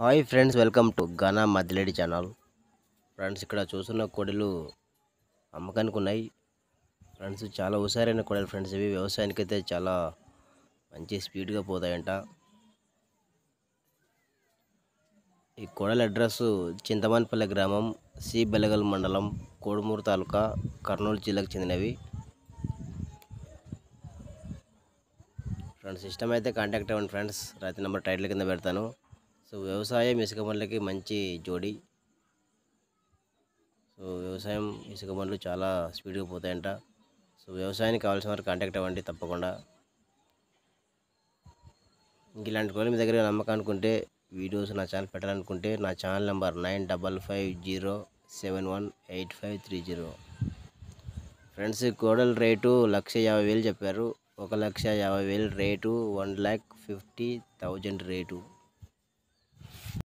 hi friends welcome to Ghana Maddiledi channel friends ఇక్కడ చూస్తున్న కోడలు అమ్మకానికి ఉన్నాయి ఫ్రెండ్స్ చాలా హుషారైన కోడలు ఫ్రెండ్స్ ఇవి వ్యవసాయానికి అయితే చాలా మంచి స్పీడ్గా పోతాయంట ఈ కోడల అడ్రస్ చింతమన్పల్లె గ్రామం సి బెలగల్ మండలం కోడుమూరు తాలూకా కర్నూలు జిల్లాకు చెందినవి ఫ్రెండ్స్ ఇష్టమైతే కాంటాక్ట్ అవ్వండి ఫ్రెండ్స్ రైతు నెంబర్ టైటిల్ కింద పెడతాను సో వ్యవసాయం ఇసుక బండ్లకి మంచి జోడి సో వ్యవసాయం ఇసుక బండ్లు చాలా స్పీడ్గా పోతాయంట సో వ్యవసాయానికి కావాల్సిన వారు కాంటాక్ట్ అవ్వండి తప్పకుండా ఇంక ఇలాంటి కోళ్ళు మీ దగ్గర నమ్మకానుకుంటే వీడియోస్ నా ఛానల్ పెట్టాలనుకుంటే నా channel number nine double five zero seven one eight five three zero friends కోడల రేటు లక్ష యాభై వేలు చెప్పారు ఒక లక్ష యాభై వేలు rate one lakh fifty thousand rate